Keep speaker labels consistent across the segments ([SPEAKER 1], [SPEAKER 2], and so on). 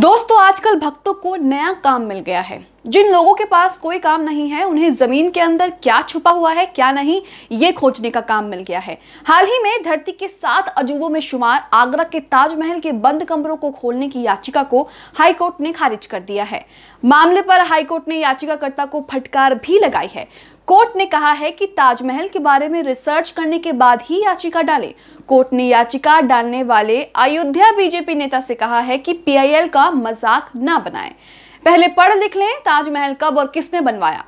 [SPEAKER 1] दोस्तों आजकल भक्तों को नया काम मिल गया है जिन लोगों के पास कोई काम नहीं है उन्हें जमीन के अंदर क्या छुपा हुआ है क्या नहीं ये खोजने का काम मिल गया है हाल ही में धरती के सात अजूबों में शुमार आगरा के ताजमहल के बंद कमरों को खोलने की याचिका को हाईकोर्ट ने खारिज कर दिया है मामले पर हाईकोर्ट ने याचिकाकर्ता को फटकार भी लगाई है कोर्ट ने कहा है कि ताजमहल के बारे में रिसर्च करने के बाद ही याचिका डाले कोर्ट ने याचिका डालने वाले अयोध्या बीजेपी नेता से कहा है कि पीआईएल का मजाक ना बनाए पहले पढ़ लिख लें ताजमहल कब और किसने बनवाया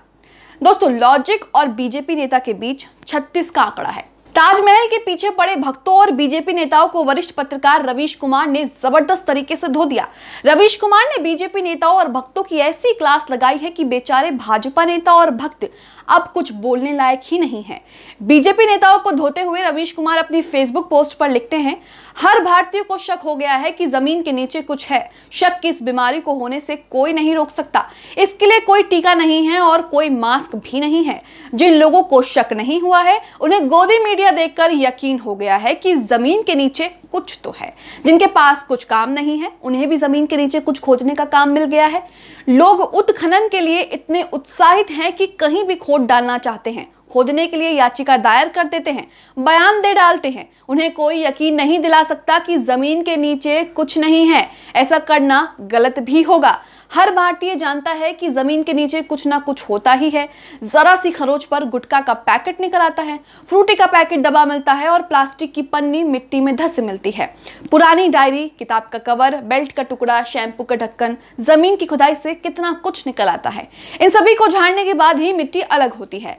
[SPEAKER 1] दोस्तों लॉजिक और बीजेपी नेता के बीच छत्तीस का आंकड़ा है ताजमहल के पीछे पड़े भक्तों और बीजेपी नेताओं को वरिष्ठ पत्रकार रवीश कुमार ने जबरदस्त तरीके से धो दिया रवीश कुमार ने बीजेपी नेताओं और भक्तों की ऐसी क्लास लगाई है कि बेचारे भाजपा नेता और भक्त अब कुछ बोलने लायक ही नहीं है बीजेपी नेताओं को धोते हुए रवीश कुमार अपनी फेसबुक पोस्ट पर लिखते हैं हर भारतीय को शक हो गया है कि जमीन के नीचे कुछ है शक की इस बीमारी को होने से कोई नहीं रोक सकता इसके लिए कोई टीका नहीं है और कोई मास्क भी नहीं है जिन लोगों को शक नहीं हुआ है उन्हें गोदी मीडिया देखकर यकीन हो गया है कि जमीन के नीचे कुछ तो है जिनके पास कुछ काम नहीं है उन्हें भी जमीन के नीचे कुछ खोजने का काम मिल गया है लोग उत्खनन के लिए इतने उत्साहित हैं कि कहीं भी खोज वोट डालना चाहते हैं खोदने के लिए याचिका दायर कर देते हैं बयान दे डालते हैं उन्हें कोई यकीन नहीं दिला सकता कि जमीन के नीचे कुछ नहीं है ऐसा करना गलत भी होगा हर भारतीय जानता है कि जमीन के नीचे कुछ ना कुछ होता ही है जरा सी खरोच पर गुटका का पैकेट निकल आता है फ्रूटी का पैकेट दबा मिलता है और प्लास्टिक की पन्नी मिट्टी में धस मिलती है पुरानी डायरी किताब का कवर बेल्ट का टुकड़ा शैंपू का ढक्कन जमीन की खुदाई से कितना कुछ निकल आता है इन सभी को झाड़ने के बाद ही मिट्टी अलग होती है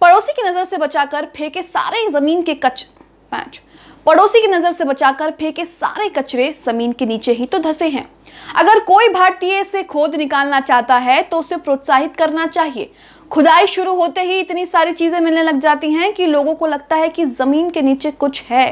[SPEAKER 1] पड़ोसी की नज़र से बचाकर फेंके सारे जमीन के कच पांच पड़ोसी की नज़र से बचाकर फेंके सारे कचरे जमीन के नीचे ही तो धसे हैं अगर कोई भारतीय इसे खोद निकालना चाहता है तो उसे प्रोत्साहित करना चाहिए खुदाई शुरू होते ही इतनी सारी चीज़ें मिलने लग जाती हैं कि लोगों को लगता है कि ज़मीन के नीचे कुछ है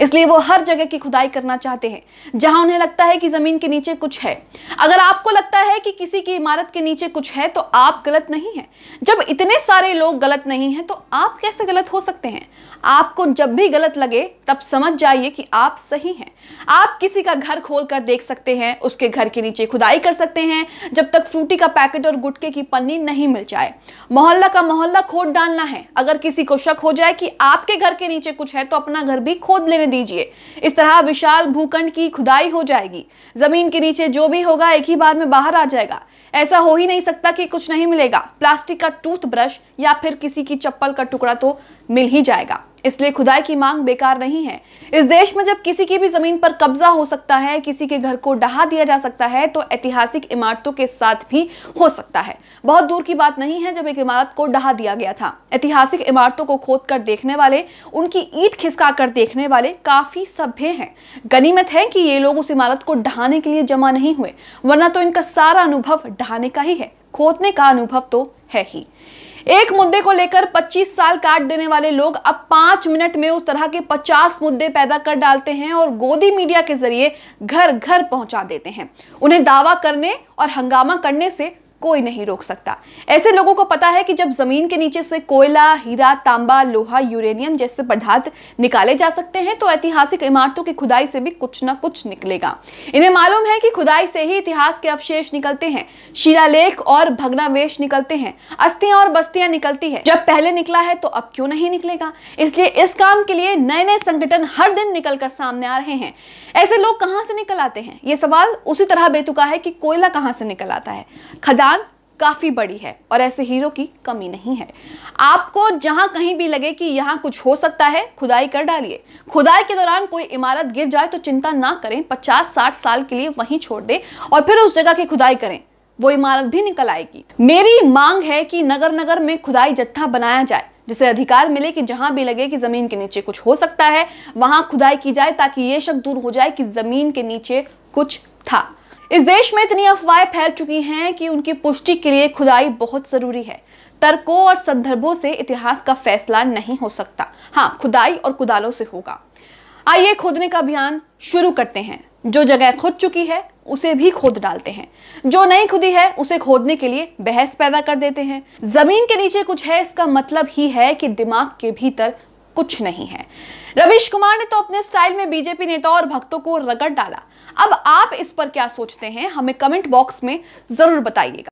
[SPEAKER 1] इसलिए वो हर जगह की खुदाई करना चाहते हैं जहां उन्हें लगता है कि ज़मीन के नीचे कुछ है अगर आपको लगता है कि किसी की इमारत के नीचे कुछ है तो आप गलत नहीं है जब इतने सारे लोग गलत नहीं है तो आप कैसे गलत हो सकते हैं आपको जब भी गलत लगे तब समझ जाइए कि आप सही हैं आप किसी का घर खोल कर देख सकते हैं उसके घर के नीचे खुदाई कर सकते हैं जब तक फ्रूटी का पैकेट और गुटके की पन्नी नहीं मिल जाए मोहल्ला का मोहल्ला खोद डालना है अगर किसी को शक हो जाए कि आपके घर के नीचे कुछ है तो अपना घर भी खोद लेने दीजिए इस तरह विशाल भूखंड की खुदाई हो जाएगी जमीन के नीचे जो भी होगा एक ही बार में बाहर आ जाएगा ऐसा हो ही नहीं सकता कि कुछ नहीं मिलेगा प्लास्टिक का टूथब्रश या फिर किसी की चप्पल का टुकड़ा तो मिल ही जाएगा इसलिए खुदाई की मांग बेकार नहीं है इस देश में जब किसी की भी जमीन पर कब्जा हो सकता है किसी के घर को डहा दिया जा सकता है तो ऐतिहासिक इमारतों के साथ भी हो सकता है बहुत दूर की बात नहीं है जब एक इमारत को डहा दिया गया था ऐतिहासिक इमारतों को खोद कर देखने वाले उनकी ईट खिसका कर देखने वाले काफी सभ्य है गनीमत है कि ये लोग उस इमारत को ढहाने के लिए जमा नहीं हुए वरना तो इनका सारा अनुभव ढहाने का ही है खोदने का अनुभव तो है ही एक मुद्दे को लेकर 25 साल काट देने वाले लोग अब पांच मिनट में उस तरह के 50 मुद्दे पैदा कर डालते हैं और गोदी मीडिया के जरिए घर घर पहुंचा देते हैं उन्हें दावा करने और हंगामा करने से कोई नहीं रोक सकता ऐसे लोगों को पता है कि जब जमीन के नीचे से कोयला हीरा तांबा लोहा यूरेनियम जैसे पदार्थ निकाले जा सकते हैं तो ऐतिहासिक इमारतों की खुदाई से भी कुछ ना कुछ निकलेगा इन्हें मालूम है कि खुदाई से ही इतिहास के अवशेष निकलते हैं शिलालेख और भग्नावेश निकलते हैं अस्थियां और बस्तियां निकलती है जब पहले निकला है तो अब क्यों नहीं निकलेगा इसलिए इस काम के लिए नए नए संगठन हर दिन निकलकर सामने आ रहे हैं ऐसे लोग कहां से निकल आते हैं ये सवाल उसी तरह बेतुका है कि कोयला कहां से निकल आता है खदान काफ़ी बड़ी है और ऐसे हीरो की कमी नहीं है आपको जहां कहीं भी लगे कि यहाँ कुछ हो सकता है खुदाई कर डालिए खुदाई के दौरान कोई इमारत गिर जाए तो चिंता ना करें 50-60 साल के लिए वहीं छोड़ दें और फिर उस जगह की खुदाई करें वो इमारत भी निकल आएगी मेरी मांग है कि नगर नगर में खुदाई जत्था बनाया जाए जिसे अधिकार मिले कि जहां भी लगे कि जमीन के नीचे कुछ हो सकता है वहां खुदाई की जाए ताकि ये शक दूर हो जाए कि जमीन के नीचे कुछ था इस देश में इतनी अफवाहें फैल चुकी हैं कि उनकी पुष्टि के लिए खुदाई बहुत ज़रूरी है तर्कों और संदर्भों से इतिहास का फैसला नहीं हो सकता हाँ खुदाई और कुदालों से होगा आइए खोदने का अभियान शुरू करते हैं जो जगह खुद चुकी है उसे भी खोद डालते हैं जो नहीं खुदी है उसे खोदने के लिए बहस पैदा कर देते हैं जमीन के नीचे कुछ है इसका मतलब ही है कि दिमाग के भीतर कुछ नहीं है रविश कुमार ने तो अपने स्टाइल में बीजेपी नेता और भक्तों को रगड़ डाला अब आप इस पर क्या सोचते हैं हमें कमेंट बॉक्स में जरूर बताइएगा